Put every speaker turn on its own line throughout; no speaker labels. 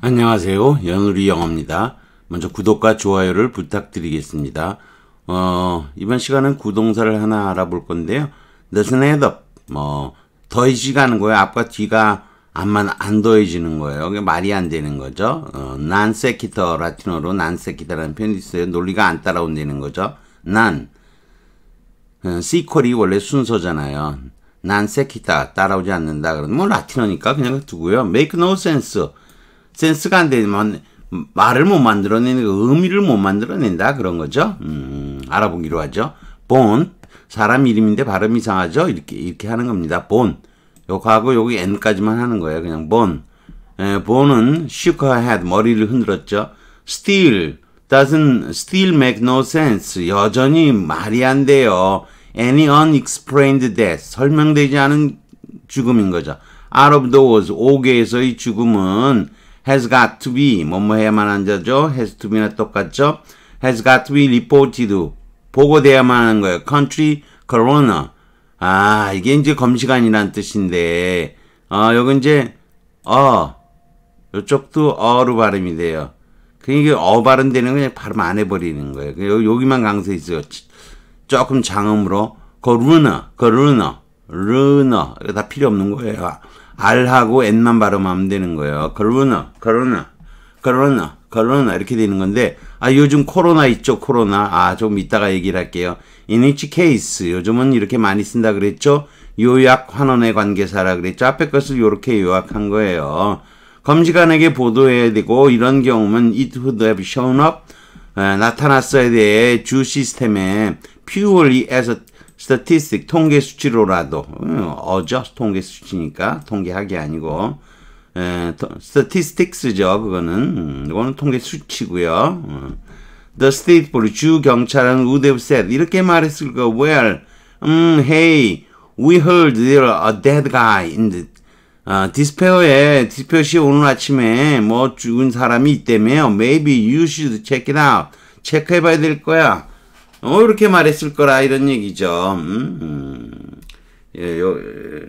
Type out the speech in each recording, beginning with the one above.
안녕하세요. 연우리 영어입니다. 먼저 구독과 좋아요를 부탁드리겠습니다. 어, 이번 시간은 구동사를 하나 알아볼 건데요. doesn't add up. 뭐, 더해지가는 거예요. 앞과 뒤가 안만 안 더해지는 거예요. 이게 말이 안 되는 거죠. 어, non sequitur, 라틴어로 non sequitur라는 표현이 있어요. 논리가 안 따라온다는 거죠. non. 시퀄이 어, 원래 순서잖아요. 난 세키다 따라오지 않는다 그러면 뭐 라틴어니까 그냥 두고요. make no sense 센스가 안 되면 말을 못 만들어내는 의미를 못 만들어낸다 그런 거죠. 음, 알아보기로 하죠. 본 사람 이름인데 발음 이상하죠. 이렇게 이렇게 하는 겁니다. 본 요거하고 여기 n까지만 하는 거예요. 그냥 본 본은 shook her head 머리를 흔들었죠. still doesn't still make no sense 여전히 말이 안 돼요. any unexplained death 설명되지 않은 죽음인 거죠. out of doors 옥에서의 죽음은 has got to be 뭐 뭐 해야만 한 자죠. has to be나 똑같죠. has got to be reported 보고돼야만 하는 거예요. country corona 아 이게 이제 검시관이란 뜻인데 어 여기 이제 어 이쪽도 어로 발음이 돼요. 그러니까 어 발음되는 거 그냥 발음 안 해버리는 거예요. 여기만 강세 있어요. 조금 장음으로 거루너 거루너 르너 이거 다 필요 없는 거예요. R하고 N만 발음하면 되는 거예요. 코로나, 코로나, 코로나, 코로나 이렇게 되는 건데 아 요즘 코로나 있죠 코로나 아좀 이따가 얘기를 할게요. In each case 요즘은 이렇게 많이 쓴다 그랬죠. 요약 환원의 관계사라 그랬죠. 앞에 것을 요렇게 요약한 거예요. 검지관에게 보도해야 되고 이런 경우는 it would have shown up 나타났어야 돼. 주 시스템에 purely as a statistic 통계 수치로라도 음, 어죠 통계 수치니까 통계학이 아니고 에, statistics죠 그거는 음, 이거는 통계 수치고요. 음. The state police 주 경찰은 would have said 이렇게 말했을 거 well 음 hey we heard there a dead guy in the 아, 디스페어에 디스페어 씨 오늘 아침에 뭐 죽은 사람이 있다며 maybe you should check it out 체크해봐야 될 거야. 어, 이렇게 말했을 거라 이런 얘기죠. 음, 음. 예, 요, 예.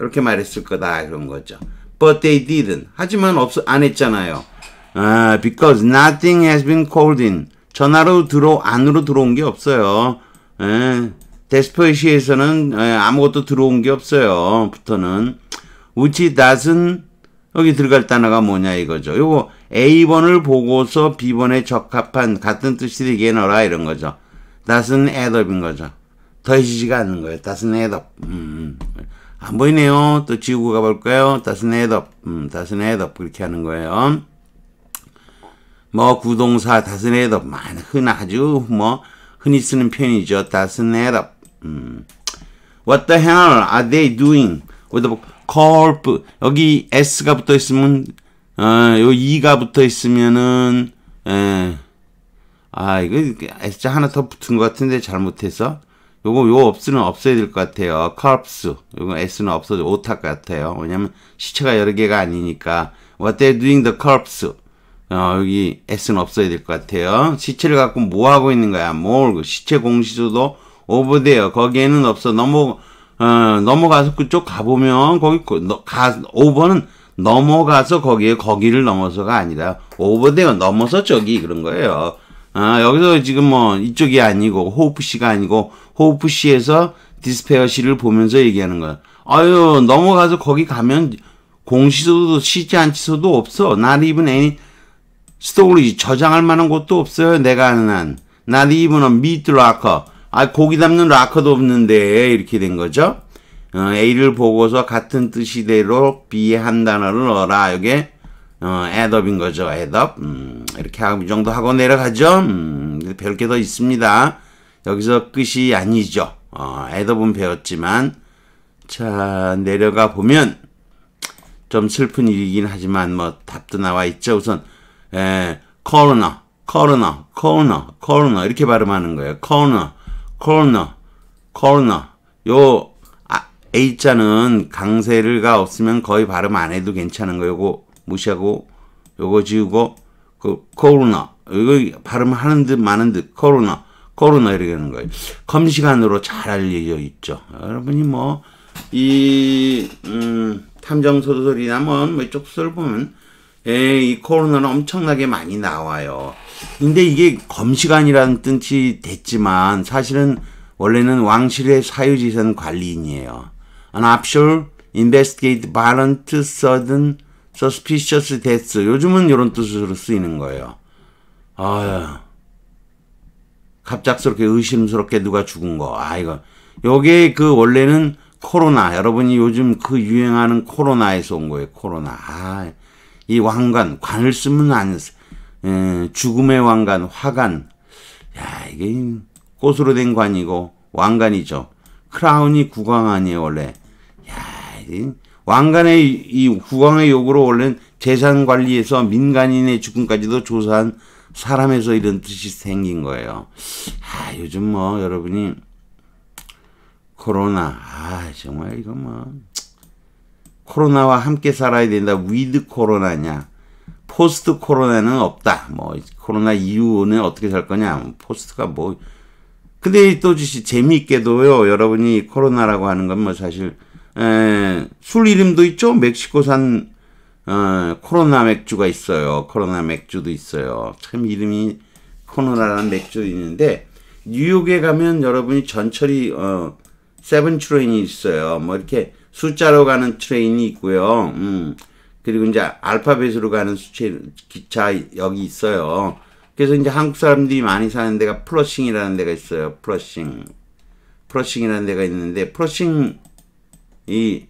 이렇게 말했을 거다 이런 거죠. But they didn't. 하지만 없, 안 했잖아요. 아, because nothing has been called in. 전화로 들어 안으로 들어온 게 없어요. 에, 예. 데스퍼시에서는 예, 아무것도 들어온 게 없어요. 부터는 which doesn't 여기 들어갈 단어가 뭐냐 이거죠. 요거 A번을 보고서 B번에 적합한 같은 뜻이 되게 넣어라 이런 거죠. 다 h a t 은인 거죠. 더해지지가 않는 거예요. 다 h a t 은 음, 안 보이네요. 또 지우고 가볼까요? 다 h a t 은 add업. 음, t h a t 그렇게 하는 거예요. 뭐 구동사 다 h a t 은 흔하죠. 뭐 흔히 쓰는 편이죠다 h a t 은 음. What the hell are they doing? with the corp 여기 s가 붙어 있으면 아, 요 2가 붙어 있으면은, 예. 아, 이거 S자 하나 더 붙은 것 같은데 잘못해서. 요거, 요 없으는 없어야 될 것 같아요. c o 요거 S는 없어져. 오탁 같아요. 왜냐면 시체가 여러 개가 아니니까. What they're doing the c o r p s 어, 여기 S는 없어야 될 것 같아요. 시체를 갖고 뭐 하고 있는 거야? 뭘. 그 시체 공시조도 over there. 거기에는 없어. 넘어, 어, 넘어가서 그쪽 가보면, 거기, 너, 가, 5번은 넘어가서 거기에 거기를 넘어서가 아니라 오버데어 넘어서 저기 그런 거예요. 아, 여기서 지금 뭐 이쪽이 아니고 호프씨가 아니고 호프씨에서 디스페어씨를 보면서 얘기하는 거야. 아유 넘어가서 거기 가면 공시도 시지 않치소도 없어. Not even any 스토리 저장할 만한 곳도 없어요. 내가 아는 한. Not even a meat locker. 아 고기 담는 라커도 없는데 이렇게 된 거죠. 어, A를 보고서 같은 뜻이대로 b 의한 단어를 넣어라. 이게 어, 애덥인 거죠. 애덥. 음, 이렇게 하고 이 정도 하고 내려가죠. 음, 배게 더 있습니다. 여기서 끝이 아니죠. 어, 애덥은 배웠지만 자 내려가 보면 좀 슬픈 일이긴 하지만 뭐 답도 나와 있죠. 우선 에, 코로나, 코로나, 코로나, 코로나 이렇게 발음하는 거예요. 코로나, 코로나, 코로나. 요 A자는 강세를가 없으면 거의 발음 안 해도 괜찮은 거 요거 무시하고 요거 지우고 그 코로나 이거 발음하는 듯 마는 듯 코로나 코로나 이렇게 하는 거예요. 검시간으로 잘 알려져 있죠. 여러분이 뭐이 음, 탐정 소설이나 뭐 이쪽 소설 보면 에이, 예, 이 코로나는 엄청나게 많이 나와요. 근데 이게 검시간이라는 뜻이 됐지만 사실은 원래는 왕실의 사유지선 관리인이에요. an official investigate violent sudden suspicious deaths. 요즘은 이런 뜻으로 쓰이는 거예요. 아, 갑작스럽게 의심스럽게 누가 죽은 거. 아, 이거. 요게 그 원래는 코로나. 여러분이 요즘 그 유행하는 코로나에서 온 거예요. 코로나. 아, 이 왕관. 관을 쓰면 안, 에, 죽음의 왕관, 화관. 야, 이게 꽃으로 된 관이고 왕관이죠. 크라운이 국왕 아니에요, 원래. 거지. 왕관의 이 국왕의 요구로 올린 재산 관리에서 민간인의 죽음까지도 조사한 사람에서 이런 뜻이 생긴 거예요. 아, 요즘 뭐 여러분이 코로나, 아, 정말 이거 뭐 코로나와 함께 살아야 된다. 위드 코로나냐? 포스트 코로나는 없다. 뭐 코로나 이후는 어떻게 살 거냐? 포스트가 뭐 근데 또 재미있게도요. 여러분이 코로나라고 하는 건 뭐 사실 에, 술 이름도 있죠. 멕시코산 어, 코로나 맥주가 있어요. 코로나 맥주도 있어요. 참 이름이 코로나라는 맥주 있는데 뉴욕에 가면 여러분이 전철이 어, 세븐 트레인이 있어요. 뭐 이렇게 숫자로 가는 트레인이 있고요. 음. 그리고 이제 알파벳으로 가는 수체 기차 여기 있어요. 그래서 이제 한국 사람들이 많이 사는 데가 플러싱이라는 데가 있어요. 플러싱. 플러싱이라는 데가 있는데 플러싱 이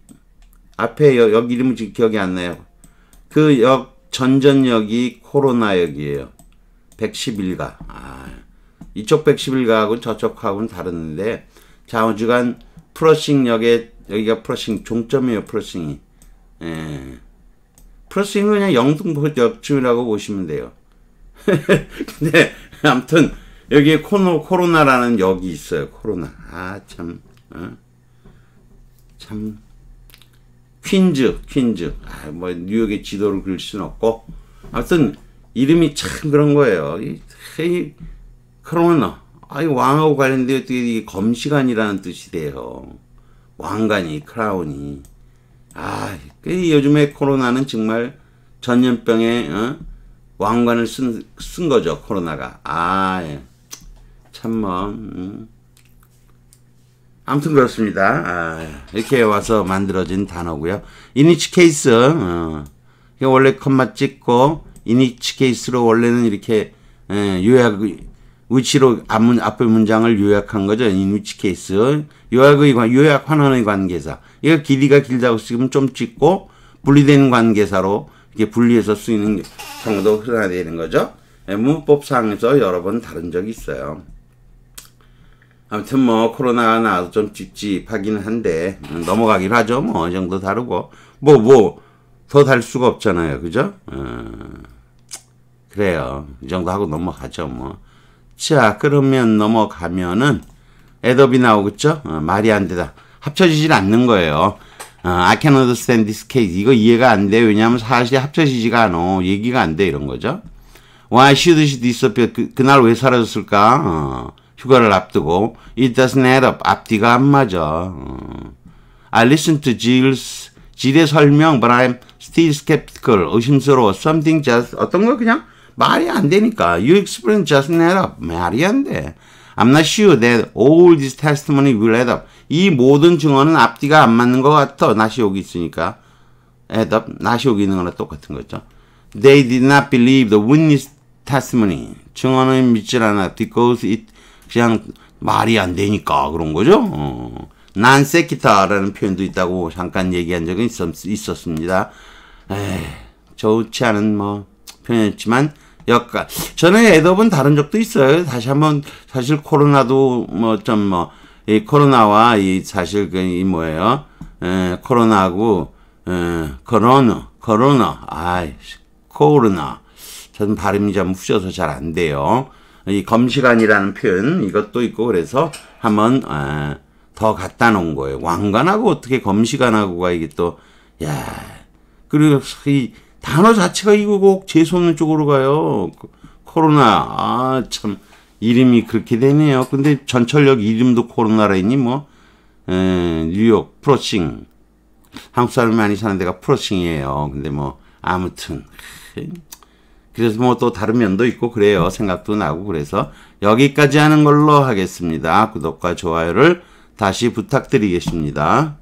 앞에 여기 이름은 지금 기억이 안 나요. 그 역 전전역이 코로나역이에요. 111가. 아, 이쪽 111가하고 저쪽하고는 다른데 좌우주간 프러싱역에 여기가 프러싱 종점이에요. 프러싱이. 예. 프러싱은 그냥 영등포 역쯤이라고 보시면 돼요. 근데 아무튼 여기에 코노, 코로나라는 역이 있어요. 코로나. 아 참. 어? 참 퀸즈, 퀸즈. 아, 뭐 뉴욕의 지도를 그릴 수는 없고 아무튼 이름이 참 그런 거예요. 이, 이 그러면 아이 왕하고 관련돼 어떻게 이 검시관이라는 뜻이 돼요. 왕관이 크라운이. 아, 요즘에 코로나는 정말 전염병에 어? 왕관을 쓴, 쓴 거죠 코로나가. 아, 예. 참 뭐. 음. 아무튼 그렇습니다. 아, 이렇게 와서 만들어진 단어고요. 이니치 케이스 어, 원래 컴마 찍고 이니치 케이스로 원래는 이렇게 예, 요약 위치로 앞문, 앞의 문장을 요약한 거죠. 이니치 케이스 요약의 요약 환원의 관계사. 이거 길이가 길다고 지금 좀 찍고 분리된 관계사로 이렇게 분리해서 쓰이는 경우도 흔하게 되는 거죠. 예, 문법상에서 여러 번 다른 적이 있어요. 아무튼 뭐 코로나가 나와서 좀 찝찝하기는 한데 넘어가기로 하죠. 뭐 어느 정도 다르고 뭐 뭐더 달 수가 없잖아요. 그죠? 어, 그래요. 이 정도 하고 넘어가죠. 뭐. 자 그러면 넘어가면은 애더비 나오겠죠? 어, 말이 안 되다. 합쳐지질 않는 거예요. 어, I can understand this case. 이거 이해가 안 돼. 왜냐하면 사실 합쳐지지가 않어. 얘기가 안 돼. 이런 거죠. Why should she disappear? 그, 그날 왜 사라졌을까? 어. 휴가를 앞두고 it doesn't add up 앞뒤가 안 맞아. I listened to Jill's 질의 설명 but I'm still skeptical 의심스러워 something just 어떤 거 그냥 말이 안 되니까 you explain just add up 말이 안 돼. I'm not sure that all this testimony will add up 이 모든 증언은 앞뒤가 안 맞는 것 같아. 낫이 여기 있으니까 add up 낫이 여기 있는 거랑 똑같은 거죠. They did not believe the witness testimony 증언을 믿질 않아 because it 그냥 말이 안 되니까 그런 거죠. 어. 난세키타라는 표현도 있다고 잠깐 얘기한 적이 있었, 습니다 에 좋지 않은 뭐 표현이었지만 여까 전에 애드업은 다른 적도 있어요. 다시 한번 사실 코로나도 뭐 좀 뭐 이 코로나와 이 사실 그이 뭐예요? 에, 코로나하고 에, 코로나 코로나 아이 코로나 저는 발음이 좀 후져서 잘 안 돼요. 이 검시관이라는 표현 이것도 있고 그래서 한번 아, 더 갖다 놓은 거예요. 왕관하고 어떻게 검시관하고가 이게 또 야. 그리고 이 단어 자체가 이거 꼭재수없 쪽으로 가요. 그 코로나 아 참 이름이 그렇게 되네요. 근데 전철역 이름도 코로나라니 뭐 에, 뉴욕 프로싱 한국 사람이 많이 사는 데가 프로싱이에요. 근데 뭐 아무튼 그래서 뭐 또 다른 면도 있고 그래요. 생각도 나고 그래서 여기까지 하는 걸로 하겠습니다. 구독과 좋아요를 다시 부탁드리겠습니다.